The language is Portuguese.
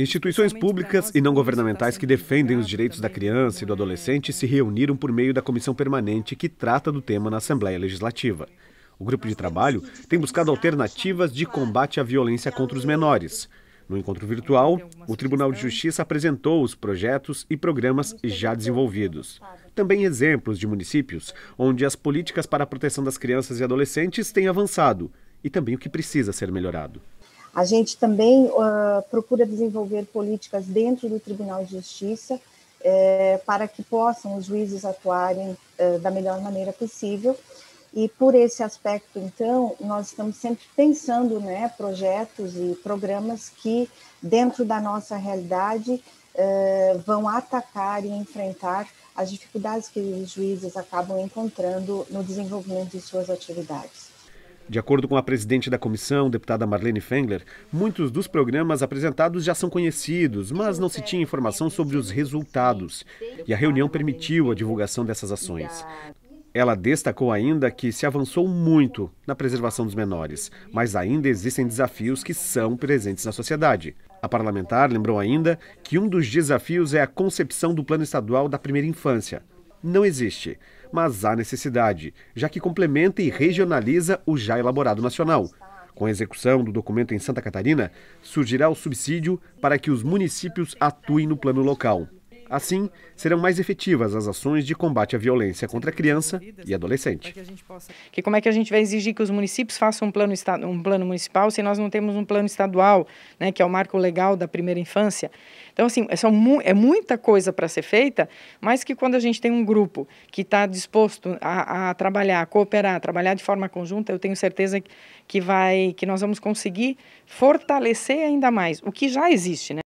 Instituições públicas e não governamentais tá que defendem os tá direitos da criança e do adolescente se reuniram por meio da comissão permanente que trata do tema na Assembleia Legislativa. O grupo de trabalho tem buscado alternativas de combate à violência contra os menores. No encontro virtual, o Tribunal de Justiça apresentou os projetos e programas já desenvolvidos. Também exemplos de municípios onde as políticas para a proteção das crianças e adolescentes têm avançado e também o que precisa ser melhorado. A gente também uh, procura desenvolver políticas dentro do Tribunal de Justiça eh, para que possam os juízes atuarem eh, da melhor maneira possível e por esse aspecto, então, nós estamos sempre pensando né, projetos e programas que, dentro da nossa realidade, eh, vão atacar e enfrentar as dificuldades que os juízes acabam encontrando no desenvolvimento de suas atividades. De acordo com a presidente da comissão, deputada Marlene Fengler, muitos dos programas apresentados já são conhecidos, mas não se tinha informação sobre os resultados. E a reunião permitiu a divulgação dessas ações. Ela destacou ainda que se avançou muito na preservação dos menores, mas ainda existem desafios que são presentes na sociedade. A parlamentar lembrou ainda que um dos desafios é a concepção do Plano Estadual da Primeira Infância. Não existe, mas há necessidade, já que complementa e regionaliza o já elaborado nacional. Com a execução do documento em Santa Catarina, surgirá o subsídio para que os municípios atuem no plano local. Assim, serão mais efetivas as ações de combate à violência contra criança e adolescente. Que como é que a gente vai exigir que os municípios façam um plano, um plano municipal se nós não temos um plano estadual, né, que é o marco legal da primeira infância? Então, assim, é, só mu é muita coisa para ser feita, mas que quando a gente tem um grupo que está disposto a, a, trabalhar, a cooperar, a trabalhar de forma conjunta, eu tenho certeza que, vai, que nós vamos conseguir fortalecer ainda mais o que já existe, né?